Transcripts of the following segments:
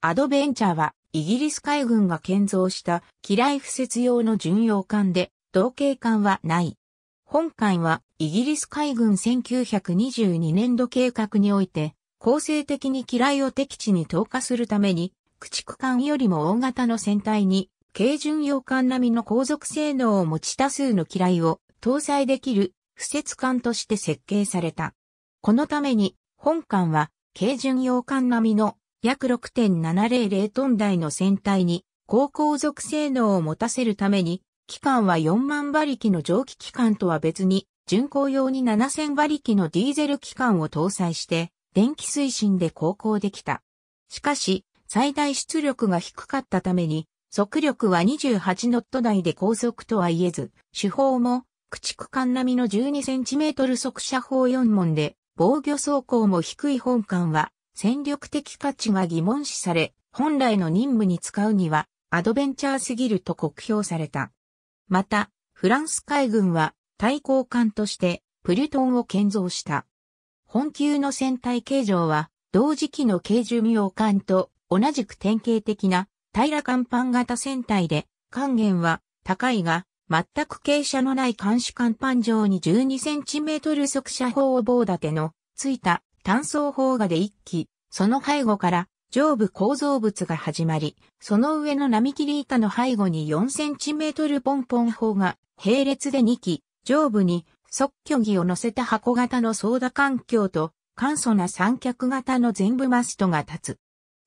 アドベンチャーはイギリス海軍が建造した機雷不設用の巡洋艦で、同型艦はない。本艦はイギリス海軍1922年度計画において、構成的に機雷を敵地に投下するために、駆逐艦よりも大型の船体に、軽巡洋艦並みの航続性能を持ち多数の機雷を搭載できる不設艦として設計された。このために、本艦は軽巡洋艦並みの約6.700トン台の船体に高航続性能を持たせるために、機関は4万馬力の蒸気機関とは別に、巡航用に7000馬力のディーゼル機関を搭載して、電気推進で航行できた。しかし、最大出力が低かったために、速力は28ノット台で高速とは言えず、手法も、駆逐艦並みの12センチメートル速射砲4門で、防御走行も低い本艦は、戦力的価値が疑問視され、本来の任務に使うにはアドベンチャーすぎると酷評された。また、フランス海軍は対抗艦としてプリュトンを建造した。本級の船体形状は同時期の軽巡妙艦と同じく典型的な平ら甲板型船体で、艦源は高いが全く傾斜のない監視艦板上に12センチメートル速射砲棒立てのついた単層砲画で一機、その背後から上部構造物が始まり、その上の波切り板の背後に4センチメートルポンポン砲が並列で2機、上部に即虚儀を乗せた箱型の操舵環境と簡素な三脚型の全部マストが立つ。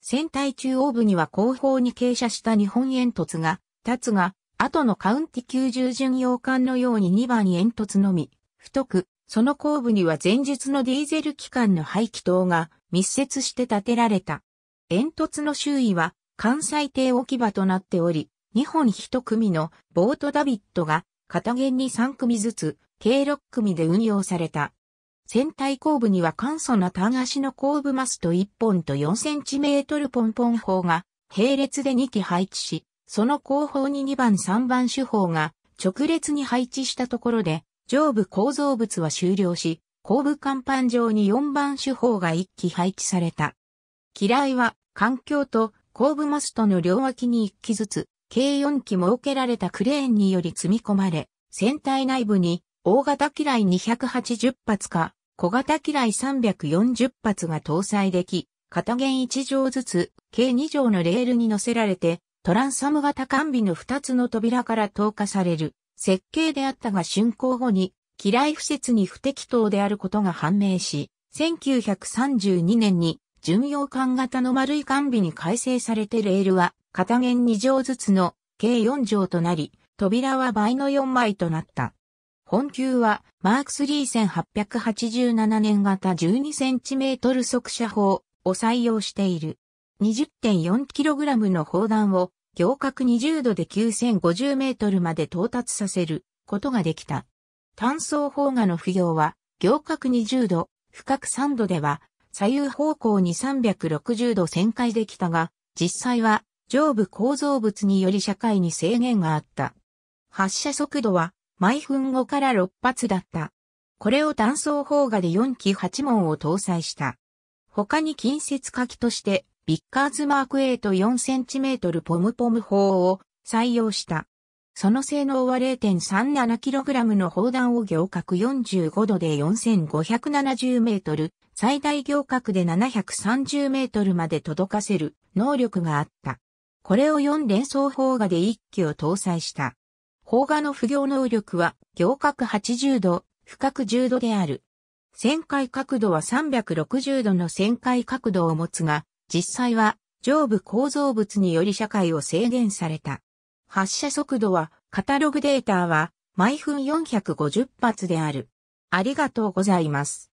船体中央部には後方に傾斜した日本煙突が立つが、後のカウンティ90巡洋艦のように2番煙突のみ、太くその後部には前述のディーゼル機関の排気筒が密接して建てられた。煙突の周囲は関西艇置き場となっており、2本1組のボートダビットが片弦に3組ずつ、計6組で運用された。船体後部には簡素な単足の後部マスト1本と4センチメートルポンポン砲が並列で2機配置し、その後方に2番3番手砲が直列に配置したところで上部構造物は終了し、後部甲板上に4番手法が1機配置された。機雷は環境と後部マストの両脇に1機ずつ、計4機設けられたクレーンにより積み込まれ、船体内部に大型機雷280発か小型機雷340発が搭載でき、片弦1畳ずつ計2畳のレールに乗せられて、トランサム型完備の2つの扉から投下される。設計であったが竣工後に、機雷敷設に不適当であることが判明し、1932年に巡洋艦型の丸い艦尾に改正されてレールは片弦2畳ずつの計4畳となり、扉は倍の4枚となった。本級はマーク3 1887年型 12cm 速射砲を採用している。20.4kg の砲弾を行角20度で9050メートルまで到達させることができた。単層砲画の浮揚は、行角20度、深く3度では、左右方向に360度旋回できたが、実際は上部構造物により社会に制限があった。発射速度は毎分5から6発だった。これを単層砲画で4機8門を搭載した。他に近接火器としてビッカーズマーク 8.4cm ポムポム砲を採用した。その性能は 0.37kg の砲弾を行角45度で 4570m、最大行角で 730m まで届かせる能力があった。これを4連装砲画で一機を搭載した。砲画の不行能力は行角80度、深く10度である。旋回角度は360度の旋回角度を持つが、実際は上部構造物により社会を制限された。発射速度は、カタログデータは、毎分450発である。ありがとうございます。